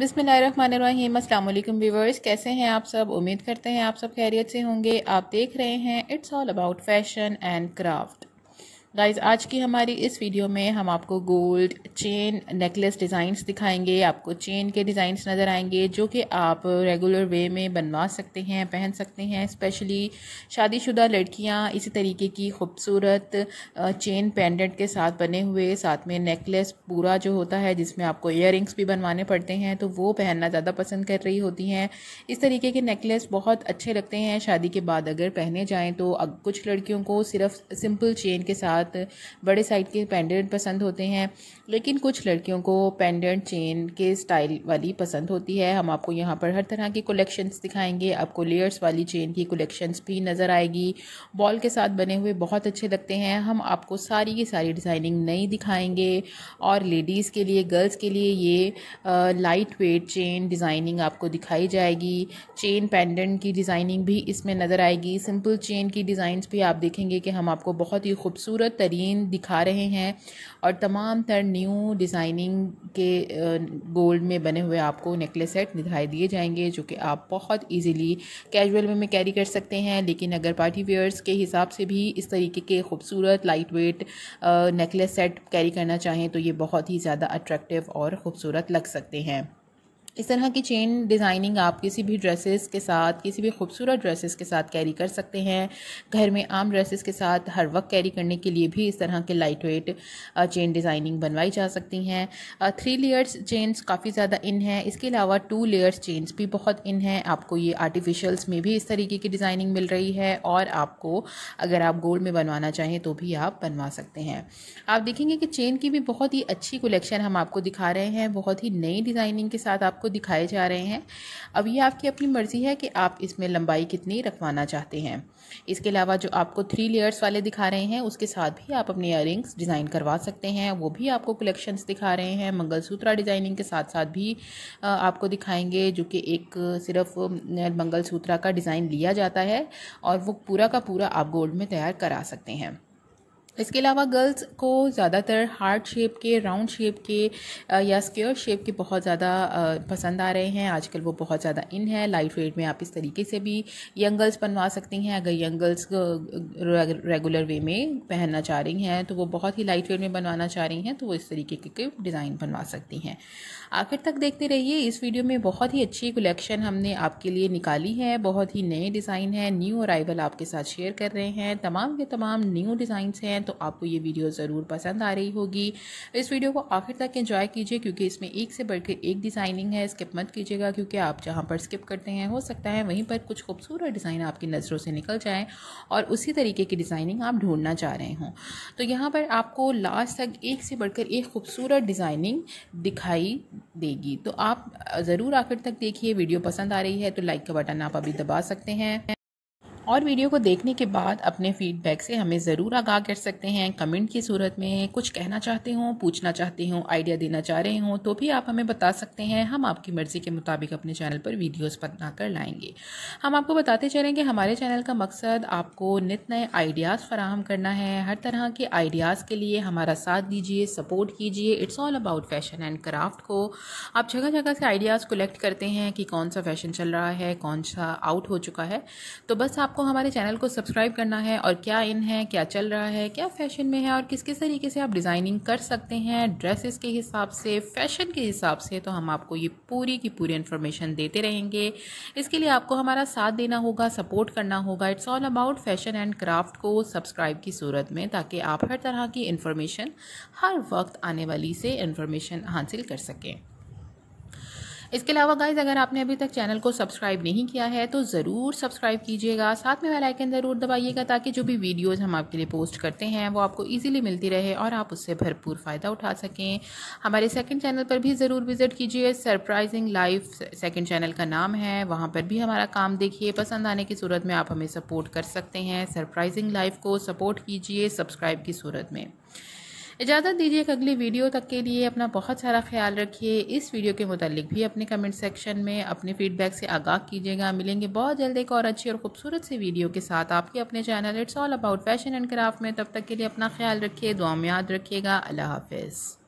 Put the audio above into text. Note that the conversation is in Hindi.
बिसमीम अल्लाम व्यूवर्स कैसे हैं आप सब उम्मीद करते हैं आप सब खैरियत से होंगे आप देख रहे हैं it's all about fashion and craft guys आज की हमारी इस वीडियो में हम आपको गोल्ड चेन नेकलेस डिज़ाइंस दिखाएंगे आपको चेन के डिज़ाइंस नज़र आएंगे जो कि आप रेगुलर वे में बनवा सकते हैं पहन सकते हैं स्पेशली शादीशुदा लड़कियां इसी तरीके की खूबसूरत चेन पेंडेंट के साथ बने हुए साथ में नेकलेस पूरा जो होता है जिसमें आपको ईयर भी बनवाने पड़ते हैं तो वो पहनना ज़्यादा पसंद कर रही होती हैं इस तरीके के नेकलेस बहुत अच्छे लगते हैं शादी के बाद अगर पहने जाएँ तो कुछ लड़कियों को सिर्फ सिंपल चेन के साथ साथ बड़े साइड के पेंडेंट पसंद होते हैं लेकिन कुछ लड़कियों को पेंडेंट चेन के स्टाइल वाली पसंद होती है हम आपको यहाँ पर हर तरह की कलेक्शंस दिखाएंगे आपको लेयर्स वाली चेन की कलेक्शंस भी नज़र आएगी बॉल के साथ बने हुए बहुत अच्छे लगते हैं हम आपको सारी की सारी डिज़ाइनिंग नई दिखाएंगे और लेडीज़ के लिए गर्ल्स के लिए ये लाइट वेट चेन डिज़ाइनिंग आपको दिखाई जाएगी चेन पेंडेंट की डिज़ाइनिंग भी इसमें नज़र आएगी सिंपल चेन की डिज़ाइंस भी आप देखेंगे कि हम आपको बहुत ही खूबसूरत खूबसूरत तरीन दिखा रहे हैं और तमाम तर न्यू डिज़ाइनिंग के गोल्ड में बने हुए आपको नेकलेस सेट दिखाई दिए जाएंगे जो कि आप बहुत इजीली कैजुअल वे में कैरी कर सकते हैं लेकिन अगर पार्टी वेयर्स के हिसाब से भी इस तरीके के खूबसूरत light weight necklace set carry करना चाहें तो ये बहुत ही ज़्यादा अट्रैक्टिव और ख़ूबसूरत लग सकते हैं इस तरह की चेन डिज़ाइनिंग आप किसी भी ड्रेसेस के साथ किसी भी खूबसूरत ड्रेसेस के साथ कैरी कर सकते हैं घर में आम ड्रेसेस के साथ हर वक्त कैरी करने के लिए भी इस तरह के लाइट वेट चेन डिज़ाइनिंग बनवाई जा सकती हैं थ्री लेयर्स चेन्स काफ़ी ज़्यादा इन हैं इसके अलावा टू लेयर्स चेन्स भी बहुत इन हैं आपको ये आर्टिफिशल्स में भी इस तरीके की डिज़ाइनिंग मिल रही है और आपको अगर आप गोल्ड में बनवाना चाहें तो भी आप बनवा सकते हैं आप देखेंगे कि चेन की भी बहुत ही अच्छी कलेक्शन हम आपको दिखा रहे हैं बहुत ही नई डिज़ाइनिंग के साथ आप आपको दिखाए जा रहे हैं अब ये आपकी अपनी मर्ज़ी है कि आप इसमें लंबाई कितनी रखवाना चाहते हैं इसके अलावा जो आपको थ्री लेयर्स वाले दिखा रहे हैं उसके साथ भी आप अपने इयर डिज़ाइन करवा सकते हैं वो भी आपको कलेक्शंस दिखा रहे हैं मंगलसूत्रा डिज़ाइनिंग के साथ साथ भी आपको दिखाएंगे जो कि एक सिर्फ मंगलसूत्रा का डिज़ाइन लिया जाता है और वो पूरा का पूरा आप गोल्ड में तैयार करा सकते हैं इसके अलावा गर्ल्स को ज़्यादातर हार्ट शेप के राउंड शेप के या स्क्वेयर शेप के बहुत ज़्यादा पसंद आ रहे हैं आजकल वो बहुत ज़्यादा इन है लाइट वेट में आप इस तरीके से भी यंग गर्ल्स बनवा सकती हैं अगर यंग गर्ल्स रेगुलर वे में पहनना चाह रही हैं तो वो बहुत ही लाइट वेट में बनवाना चाह रही हैं तो वो इस तरीके के डिज़ाइन बनवा सकती हैं आखिर तक देखते रहिए इस वीडियो में बहुत ही अच्छी कलेक्शन हमने आपके लिए निकाली है बहुत ही नए डिज़ाइन है न्यू अराइवल आपके साथ शेयर कर रहे हैं तमाम के तमाम न्यू डिज़ाइंस हैं तो तो आपको ये वीडियो ज़रूर पसंद आ रही होगी इस वीडियो को आखिर तक एंजॉय कीजिए क्योंकि इसमें एक से बढ़कर एक डिज़ाइनिंग है स्किप मत कीजिएगा क्योंकि आप जहाँ पर स्किप करते हैं हो सकता है वहीं पर कुछ खूबसूरत डिज़ाइन आपकी नज़रों से निकल जाए और उसी तरीके की डिज़ाइनिंग आप ढूंढना चाह रहे हों तो यहाँ पर आपको लास्ट तक एक से बढ़कर एक खूबसूरत डिज़ाइनिंग दिखाई देगी तो आप ज़रूर आखिर तक देखिए वीडियो पसंद आ रही है तो लाइक का बटन आप अभी दबा सकते हैं और वीडियो को देखने के बाद अपने फीडबैक से हमें ज़रूर आगाह कर सकते हैं कमेंट की सूरत में कुछ कहना चाहते हों पूछना चाहते हों आइडिया देना चाह रहे हों तो भी आप हमें बता सकते हैं हम आपकी मर्ज़ी के मुताबिक अपने चैनल पर वीडियोस बना कर लाएंगे हम आपको बताते चलें कि हमारे चैनल का मकसद आपको नित नए आइडियाज़ फराहम करना है हर तरह के आइडियाज़ के लिए हमारा साथ दीजिए सपोर्ट कीजिए it's all about fashion and craft को आप जगह जगह से आइडियाज़ कलेक्ट करते हैं कि कौन सा फैशन चल रहा है कौन सा आउट हो चुका है तो बस आपको आपको हमारे चैनल को सब्सक्राइब करना है और क्या इन है क्या चल रहा है क्या फैशन में है और किस किस तरीके से आप डिज़ाइनिंग कर सकते हैं ड्रेसेस के हिसाब से फैशन के हिसाब से तो हम आपको ये पूरी की पूरी इन्फॉर्मेशन देते रहेंगे इसके लिए आपको हमारा साथ देना होगा सपोर्ट करना होगा it's all about fashion and craft को सब्सक्राइब की सूरत में ताकि आप हर तरह की इन्फॉर्मेशन हर वक्त आने वाली से इन्फॉर्मेशन हासिल कर सकें इसके अलावा गाइज अगर आपने अभी तक चैनल को सब्सक्राइब नहीं किया है तो ज़रूर सब्सक्राइब कीजिएगा साथ में वेलाइकन ज़रूर दबाइएगा ताकि जो भी वीडियोज़ हम आपके लिए पोस्ट करते हैं वो आपको ईजिली मिलती रहे और आप उससे भरपूर फ़ायदा उठा सकें हमारे सेकेंड चैनल पर भी ज़रूर विज़िट कीजिए सरप्राइजिंग लाइफ सेकेंड चैनल का नाम है वहाँ पर भी हमारा काम देखिए पसंद आने की सूरत में आप हमें सपोर्ट कर सकते हैं सरप्राइजिंग लाइफ को सपोर्ट कीजिए सब्सक्राइब की सूरत में इजाज़त दीजिए कि अगली वीडियो तक के लिए अपना बहुत सारा ख्याल रखिए इस वीडियो के मुतालिक भी अपने कमेंट सेक्शन में अपने फीडबैक से आगाह कीजिएगा मिलेंगे बहुत जल्द एक और अच्छी और खूबसूरत सी वीडियो के साथ आपके अपने channel it's all about fashion and craft में तब तक के लिए अपना ख्याल रखिए दुआ में याद रखिएगा अल्लाह हाफिज़